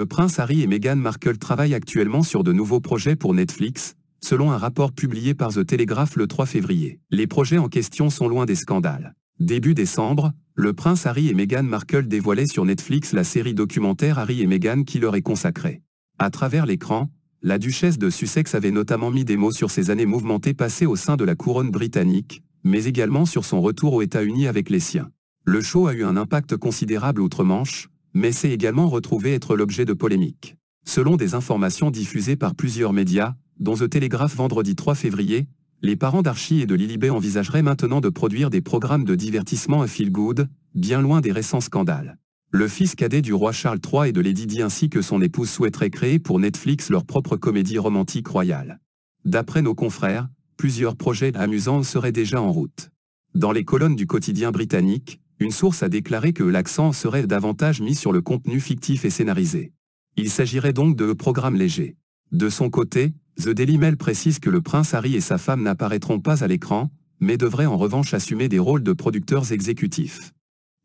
Le prince Harry et Meghan Markle travaillent actuellement sur de nouveaux projets pour Netflix, selon un rapport publié par The Telegraph le 3 février. Les projets en question sont loin des scandales. Début décembre, le prince Harry et Meghan Markle dévoilaient sur Netflix la série documentaire Harry et Meghan qui leur est consacrée. À travers l'écran, la duchesse de Sussex avait notamment mis des mots sur ses années mouvementées passées au sein de la couronne britannique, mais également sur son retour aux États-Unis avec les siens. Le show a eu un impact considérable outre-Manche, mais c'est également retrouvé être l'objet de polémiques. Selon des informations diffusées par plusieurs médias, dont The Telegraph vendredi 3 février, les parents d'Archie et de Lilibet envisageraient maintenant de produire des programmes de divertissement à feel good, bien loin des récents scandales. Le fils cadet du roi Charles III et de Lady Di ainsi que son épouse souhaiteraient créer pour Netflix leur propre comédie romantique royale. D'après nos confrères, plusieurs projets amusants seraient déjà en route. Dans les colonnes du quotidien britannique, une source a déclaré que l'accent serait davantage mis sur le contenu fictif et scénarisé. Il s'agirait donc de programmes légers. De son côté, The Daily Mail précise que le prince Harry et sa femme n'apparaîtront pas à l'écran, mais devraient en revanche assumer des rôles de producteurs exécutifs.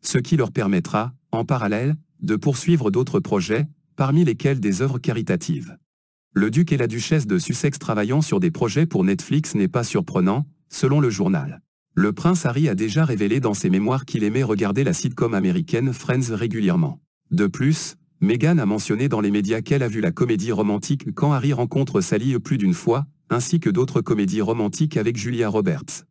Ce qui leur permettra, en parallèle, de poursuivre d'autres projets, parmi lesquels des œuvres caritatives. Le duc et la duchesse de Sussex travaillant sur des projets pour Netflix n'est pas surprenant, selon le journal. Le prince Harry a déjà révélé dans ses mémoires qu'il aimait regarder la sitcom américaine Friends régulièrement. De plus, Meghan a mentionné dans les médias qu'elle a vu la comédie romantique Quand Harry rencontre Sally plus d'une fois, ainsi que d'autres comédies romantiques avec Julia Roberts.